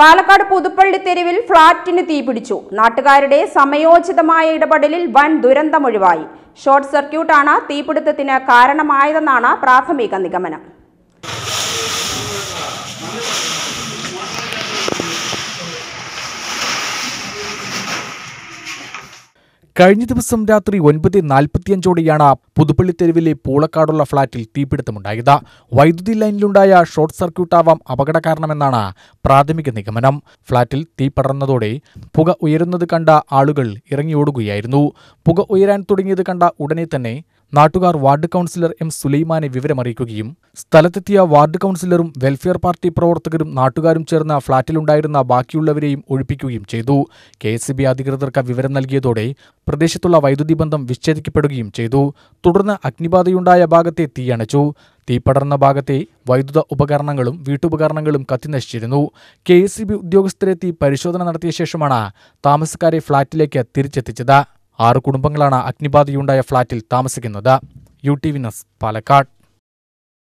പാലക്കാട് പുതുപ്പള്ളി തെരുവിൽ ഫ്ളാറ്റിന് തീപിടിച്ചു നാട്ടുകാരുടെ സമയോചിതമായ ഇടപെടലിൽ വൻ ദുരന്തമൊഴിവായി ഷോർട്ട് സർക്യൂട്ടാണ് തീപിടുത്തത്തിന് കാരണമായതെന്നാണ് പ്രാഥമിക നിഗമനം കഴിഞ്ഞ ദിവസം രാത്രി ഒൻപത് നാൽപ്പത്തിയഞ്ചോടെയാണ് പുതുപ്പള്ളി തെരുവിലെ പൂളക്കാടുള്ള ഫ്ളാറ്റിൽ തീപിടുത്തമുണ്ടായത് വൈദ്യുതി ലൈനിലുണ്ടായ ഷോർട്ട് സർക്യൂട്ടാവാം അപകട കാരണമെന്നാണ് പ്രാഥമിക നിഗമനം ഫ്ളാറ്റിൽ തീ പടർന്നതോടെ പുക ഉയരുന്നത് കണ്ട ആളുകൾ ഇറങ്ങിയോടുകയായിരുന്നു പുക ഉയരാൻ തുടങ്ങിയത് കണ്ട ഉടനെ തന്നെ നാട്ടുകാർ വാർഡ് കൗൺസിലർ എം സുലൈമാനെ വിവരമറിയിക്കുകയും സ്ഥലത്തെത്തിയ വാർഡ് കൗൺസിലറും വെൽഫെയർ പാർട്ടി പ്രവർത്തകരും നാട്ടുകാരും ചേർന്ന ഫ്ളാറ്റിലുണ്ടായിരുന്ന ബാക്കിയുള്ളവരെയും ഒഴിപ്പിക്കുകയും ചെയ്തു കെ എസ് ബി അധികൃതർക്ക് വിവരം നൽകിയതോടെ പ്രദേശത്തുള്ള വൈദ്യുതി ബന്ധം വിച്ഛേദിക്കപ്പെടുകയും ചെയ്തു തുടർന്ന് അഗ്നിബാധയുണ്ടായ ഭാഗത്തെ തീയണച്ചു തീപടർന്ന ഭാഗത്തെ വൈദ്യുത ഉപകരണങ്ങളും വീട്ടുപകരണങ്ങളും കത്തിനശിച്ചിരുന്നു കെ എസ് സി ബി ഉദ്യോഗസ്ഥരെത്തി പരിശോധന നടത്തിയ ശേഷമാണ് താമസക്കാരെ ഫ്ളാറ്റിലേക്ക് തിരിച്ചെത്തിച്ചത് ആറ് കുടുംബങ്ങളാണ് അഗ്നിബാധയുണ്ടായ ഫ്ളാറ്റിൽ താമസിക്കുന്നത് യു ടി വിനസ് പാലക്കാട്